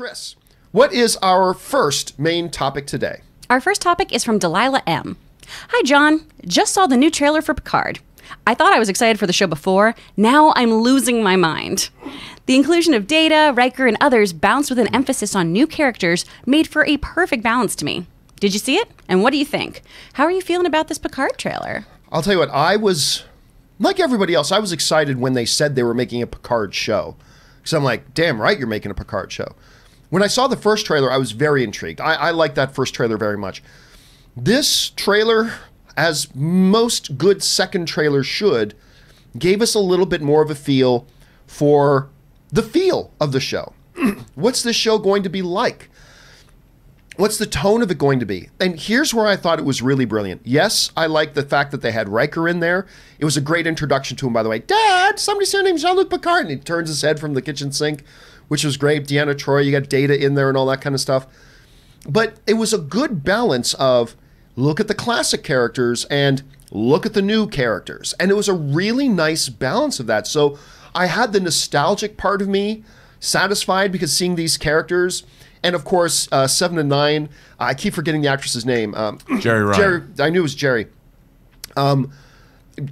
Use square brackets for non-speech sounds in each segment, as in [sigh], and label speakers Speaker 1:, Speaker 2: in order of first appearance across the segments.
Speaker 1: Chris,
Speaker 2: what is our first main topic today? Our first topic is from Delilah M. Hi, John. Just saw the new trailer for Picard. I thought I was excited for the show before. Now I'm losing my mind. The inclusion of Data, Riker, and others bounced with an emphasis on new characters made for a perfect balance to me. Did you see it? And what do you think? How are you feeling about this Picard trailer?
Speaker 1: I'll tell you what, I was, like everybody else, I was excited when they said they were making a Picard show. Because I'm like, damn right, you're making a Picard show. When I saw the first trailer, I was very intrigued. I, I like that first trailer very much. This trailer, as most good second trailers should, gave us a little bit more of a feel for the feel of the show. [clears throat] What's this show going to be like? What's the tone of it going to be? And here's where I thought it was really brilliant. Yes, I like the fact that they had Riker in there. It was a great introduction to him, by the way. Dad, somebody's here named Jean-Luc Picard, and he turns his head from the kitchen sink which was great. Deanna Troy, you got data in there and all that kind of stuff. But it was a good balance of look at the classic characters and look at the new characters. And it was a really nice balance of that. So I had the nostalgic part of me satisfied because seeing these characters. And of course, uh, seven and nine. I keep forgetting the actress's name. Um, Jerry [clears throat] Ryan. Jerry, I knew it was Jerry. Um,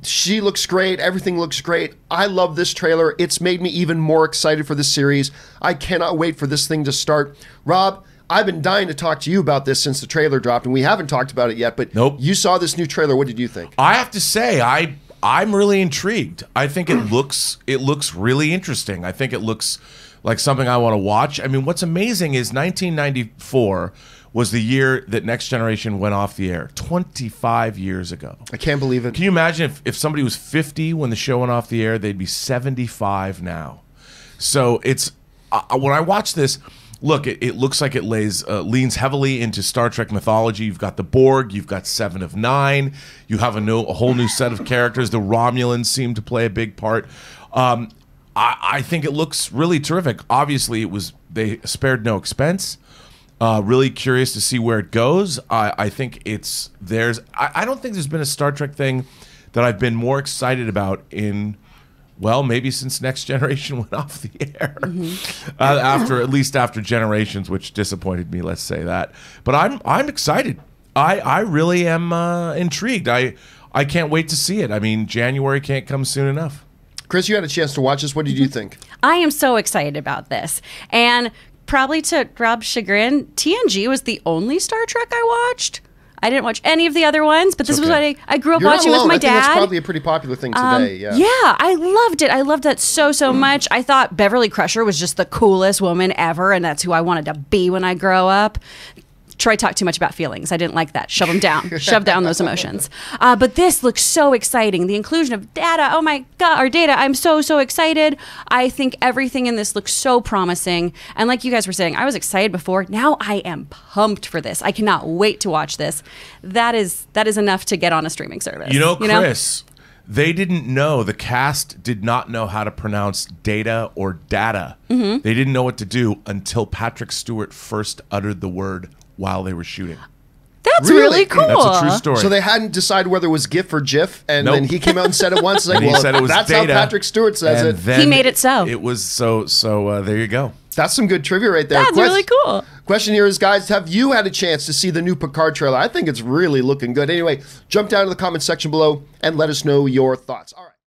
Speaker 1: she looks great. Everything looks great. I love this trailer. It's made me even more excited for this series. I cannot wait for this thing to start. Rob, I've been dying to talk to you about this since the trailer dropped, and we haven't talked about it yet. But
Speaker 3: nope. you saw this new trailer. What did you think? I have to say, I I'm really intrigued. I think it looks it looks really interesting. I think it looks like something I want to watch. I mean, what's amazing is 1994 was the year that Next Generation went off the air. 25 years ago. I can't believe it. Can you imagine if, if somebody was 50 when the show went off the air, they'd be 75 now. So it's uh, when I watch this, look, it, it looks like it lays uh, leans heavily into Star Trek mythology. You've got the Borg, you've got Seven of Nine, you have a, new, a whole new set of characters. The Romulans seem to play a big part. Um, I, I, think it looks really terrific. Obviously, it was they spared no expense. Uh, really curious to see where it goes. I, I think it's there's. I, I don't think there's been a Star Trek thing that I've been more excited about in well, maybe since Next Generation [laughs] went off the air, mm-hmm. uh, after at least after Generations, which disappointed me. Let's say that. But I'm I'm excited. I I really am uh, intrigued. I I can't wait to see it. I mean, January can't come soon enough. Chris, you had a chance to watch this. What did you mm-hmm. think?
Speaker 2: I am so excited about this, and probably to Rob's chagrin, TNG was the only Star Trek I watched. I didn't watch any of the other ones, but this okay. was what I, I grew up You're watching with my I dad. That's probably a
Speaker 1: pretty popular thing um, today. Um, yeah,
Speaker 2: yeah, I loved it. I loved that so so mm. much. I thought Beverly Crusher was just the coolest woman ever, and that's who I wanted to be when I grow up. Troy talked too much about feelings. I didn't like that. Shove them down. [laughs] Shove down those emotions. Uh, but this looks so exciting. The inclusion of data. Oh my God, our data. I'm so, so excited. I think everything in this looks so promising. And like you guys were saying, I was excited before. Now I am pumped for this. I cannot wait to watch this. That is that is enough to get on a streaming service. You know, Chris,
Speaker 3: you know? they didn't know the cast did not know how to pronounce data or data mm-hmm. they didn't know what to do until patrick stewart first uttered the word while they were shooting.
Speaker 2: That's really, really cool. That's
Speaker 3: a true story. So they
Speaker 1: hadn't decided whether it was GIF or JIF, and nope. then he came out and said it once. [laughs] Like, well, that's data, how Patrick Stewart says it. He made it so. It was so. So uh, there you go. That's some good trivia right there. That's Quest really cool. Question here is, guys, have you had a chance to see the new Picard trailer? I think it's really looking good. Anyway, jump down to the comment section below and let us know your thoughts. All right.